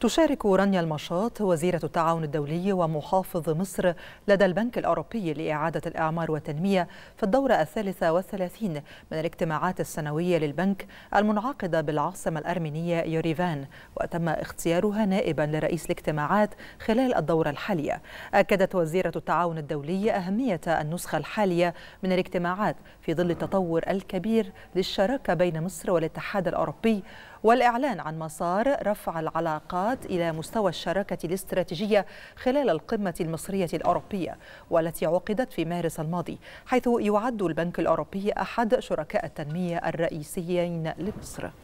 تشارك رانيا المشاط وزيرة التعاون الدولي ومحافظ مصر لدى البنك الأوروبي لإعادة الإعمار والتنمية في الدورة الثالثة والثلاثين من الاجتماعات السنوية للبنك المنعقدة بالعاصمة الأرمينية يوريفان وتم اختيارها نائبا لرئيس الاجتماعات خلال الدورة الحالية أكدت وزيرة التعاون الدولي أهمية النسخة الحالية من الاجتماعات في ظل التطور الكبير للشراكة بين مصر والاتحاد الأوروبي والإعلان عن مسار رفع العلاقات الصناعات إلى مستوى الشراكة الاستراتيجية خلال القمة المصرية الأوروبية والتي عقدت في مارس الماضي حيث يعد البنك الأوروبي أحد شركاء التنمية الرئيسيين لمصر